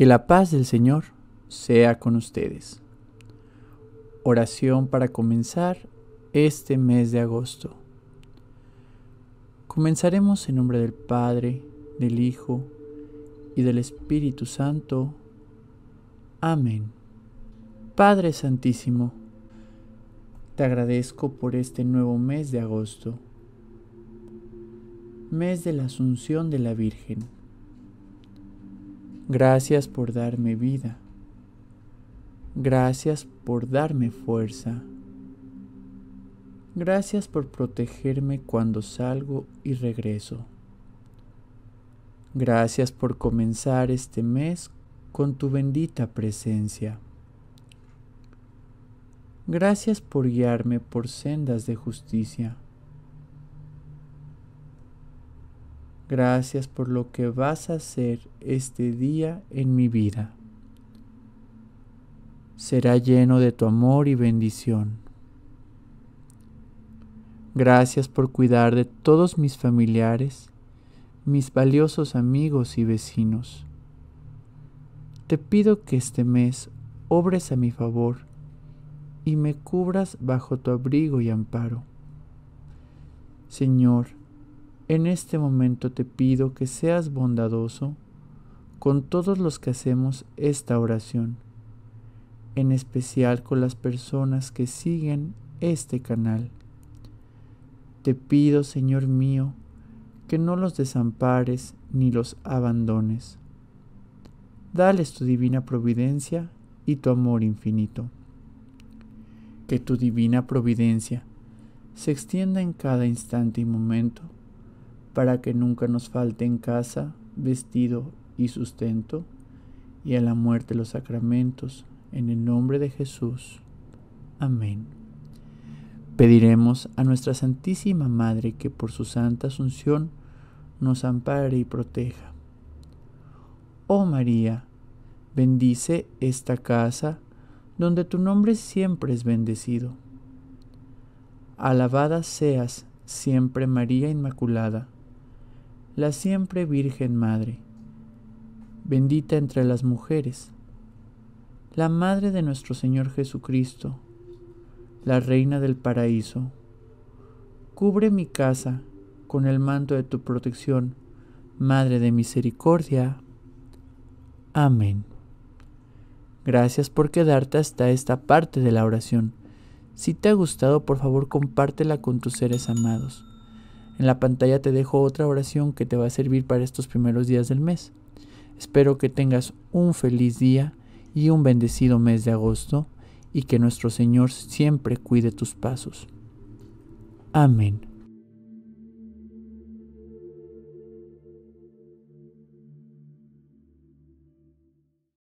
Que la paz del Señor sea con ustedes. Oración para comenzar este mes de agosto. Comenzaremos en nombre del Padre, del Hijo y del Espíritu Santo. Amén. Padre Santísimo, te agradezco por este nuevo mes de agosto, mes de la Asunción de la Virgen Gracias por darme vida. Gracias por darme fuerza. Gracias por protegerme cuando salgo y regreso. Gracias por comenzar este mes con tu bendita presencia. Gracias por guiarme por sendas de justicia. Gracias por lo que vas a hacer este día en mi vida. Será lleno de tu amor y bendición. Gracias por cuidar de todos mis familiares, mis valiosos amigos y vecinos. Te pido que este mes obres a mi favor y me cubras bajo tu abrigo y amparo. Señor, en este momento te pido que seas bondadoso con todos los que hacemos esta oración, en especial con las personas que siguen este canal. Te pido, Señor mío, que no los desampares ni los abandones. Dales tu divina providencia y tu amor infinito. Que tu divina providencia se extienda en cada instante y momento para que nunca nos falte en casa vestido y sustento, y a la muerte los sacramentos, en el nombre de Jesús. Amén. Pediremos a nuestra Santísima Madre que por su Santa Asunción nos ampare y proteja. Oh María, bendice esta casa donde tu nombre siempre es bendecido. Alabada seas siempre María Inmaculada la siempre Virgen Madre, bendita entre las mujeres, la Madre de nuestro Señor Jesucristo, la Reina del Paraíso. Cubre mi casa con el manto de tu protección, Madre de Misericordia. Amén. Gracias por quedarte hasta esta parte de la oración. Si te ha gustado, por favor compártela con tus seres amados. En la pantalla te dejo otra oración que te va a servir para estos primeros días del mes. Espero que tengas un feliz día y un bendecido mes de agosto y que nuestro Señor siempre cuide tus pasos. Amén.